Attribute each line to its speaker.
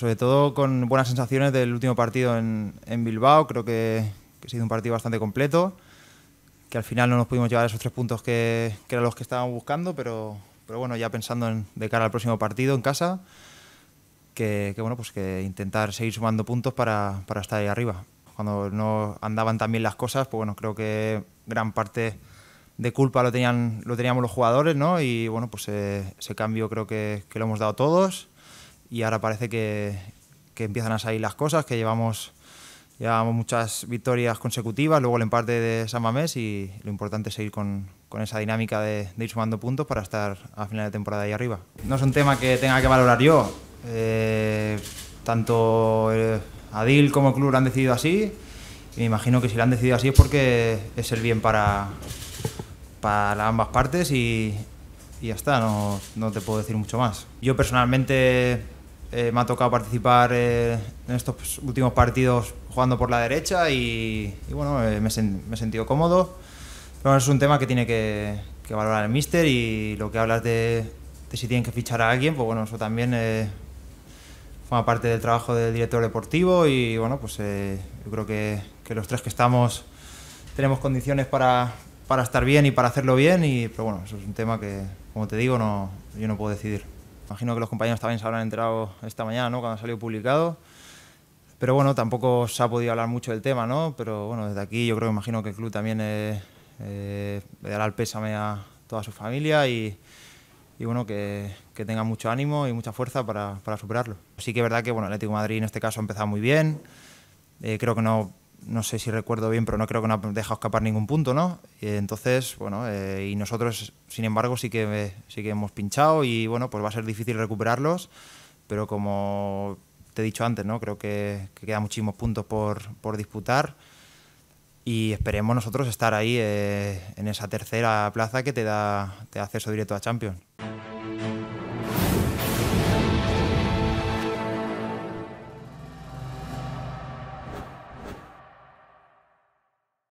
Speaker 1: sobre todo con buenas sensaciones del último partido en, Bilbao. Creo que, ha sido un partido bastante completo, que al final no nos pudimos llevar esos tres puntos que, eran los que estábamos buscando, pero, pero bueno, ya pensando de cara al próximo partido en casa, que, bueno, pues que intentar seguir sumando puntos para, estar ahí arriba. Cuando no andaban tan bien las cosas, pues bueno, creo que gran parte de culpa lo, tenían, lo teníamos los jugadores, ¿no? Y bueno, pues eh, ese cambio creo que lo hemos dado todos y ahora parece que, empiezan a salir las cosas, que llevamos, llevamos muchas victorias consecutivas, luego el empate de San Mamés y lo importante es seguir con, con esa dinámica de, ir sumando puntos para estar a final de temporada ahí arriba. No es un tema que tenga que valorar yo, eh, tanto eh, Adil como el club lo han decidido así me imagino que si lo han decidido así es porque es el bien para, para ambas partes y, ya está, no, no te puedo decir mucho más. Yo personalmente eh, me ha tocado participar eh, en estos últimos partidos jugando por la derecha y, bueno, eh, me, he sentido cómodo. Pero es un tema que tiene que, valorar el míster y lo que hablas de, si tienen que fichar a alguien, pues bueno, eso también forma parte del trabajo del director deportivo y bueno, pues yo creo que, los tres que estamos tenemos condiciones para, para estar bien y para hacerlo bien, y, pero bueno, eso es un tema que, como te digo, no, yo no puedo decidir imagino que los compañeros también se habrán enterado esta mañana, Cuando ha salido publicado. Pero bueno, tampoco se ha podido hablar mucho del tema, ¿no? Pero bueno, desde aquí yo creo que imagino que el club también eh, eh, le dará el pésame a toda su familia y, bueno, que, tenga mucho ánimo y mucha fuerza para, superarlo. Sí que es verdad que bueno, el Atlético Madrid en este caso ha empezado muy bien. Eh, creo que no no sé si recuerdo bien, pero no creo que no ha dejado escapar ningún punto, ¿no? Entonces, bueno, eh, y nosotros, sin embargo, sí que, sí que hemos pinchado y, bueno, pues va a ser difícil recuperarlos, pero como te he dicho antes, ¿no? Creo que, queda quedan muchísimos puntos por, disputar y esperemos nosotros estar ahí eh, en esa tercera plaza que te da, te da acceso directo a Champions.